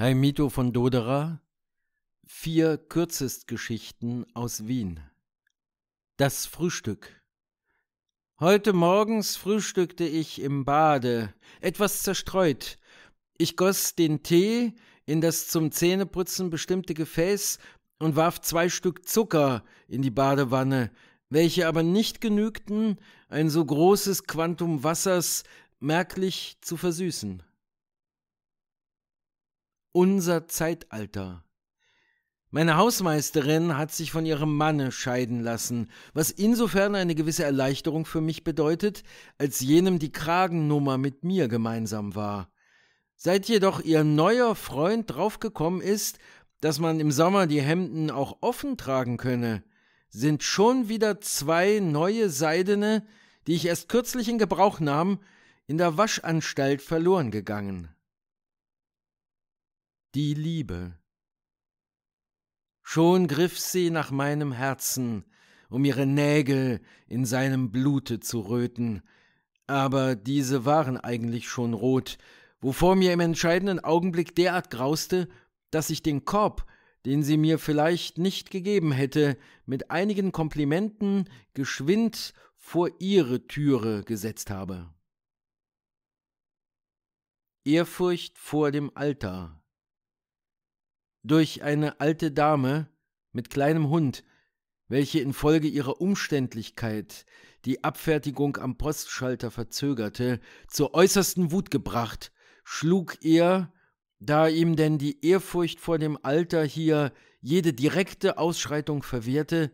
Heimito von Doderer Vier Kürzestgeschichten aus Wien Das Frühstück Heute morgens frühstückte ich im Bade, etwas zerstreut. Ich goss den Tee in das zum Zähneputzen bestimmte Gefäß und warf zwei Stück Zucker in die Badewanne, welche aber nicht genügten, ein so großes Quantum Wassers merklich zu versüßen unser Zeitalter. Meine Hausmeisterin hat sich von ihrem Manne scheiden lassen, was insofern eine gewisse Erleichterung für mich bedeutet, als jenem die Kragennummer mit mir gemeinsam war. Seit jedoch ihr neuer Freund draufgekommen ist, dass man im Sommer die Hemden auch offen tragen könne, sind schon wieder zwei neue seidene, die ich erst kürzlich in Gebrauch nahm, in der Waschanstalt verloren gegangen die Liebe. Schon griff sie nach meinem Herzen, um ihre Nägel in seinem Blute zu röten, aber diese waren eigentlich schon rot, wovor mir im entscheidenden Augenblick derart grauste, dass ich den Korb, den sie mir vielleicht nicht gegeben hätte, mit einigen Komplimenten geschwind vor ihre Türe gesetzt habe. Ehrfurcht vor dem Alter durch eine alte Dame mit kleinem Hund, welche infolge ihrer Umständlichkeit die Abfertigung am Postschalter verzögerte, zur äußersten Wut gebracht, schlug er, da ihm denn die Ehrfurcht vor dem Alter hier jede direkte Ausschreitung verwehrte,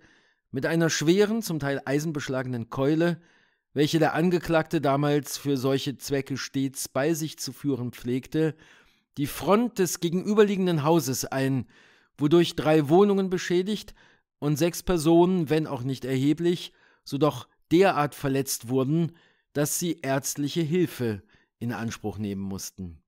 mit einer schweren, zum Teil eisenbeschlagenen Keule, welche der Angeklagte damals für solche Zwecke stets bei sich zu führen pflegte, die Front des gegenüberliegenden Hauses ein, wodurch drei Wohnungen beschädigt und sechs Personen, wenn auch nicht erheblich, so doch derart verletzt wurden, dass sie ärztliche Hilfe in Anspruch nehmen mussten.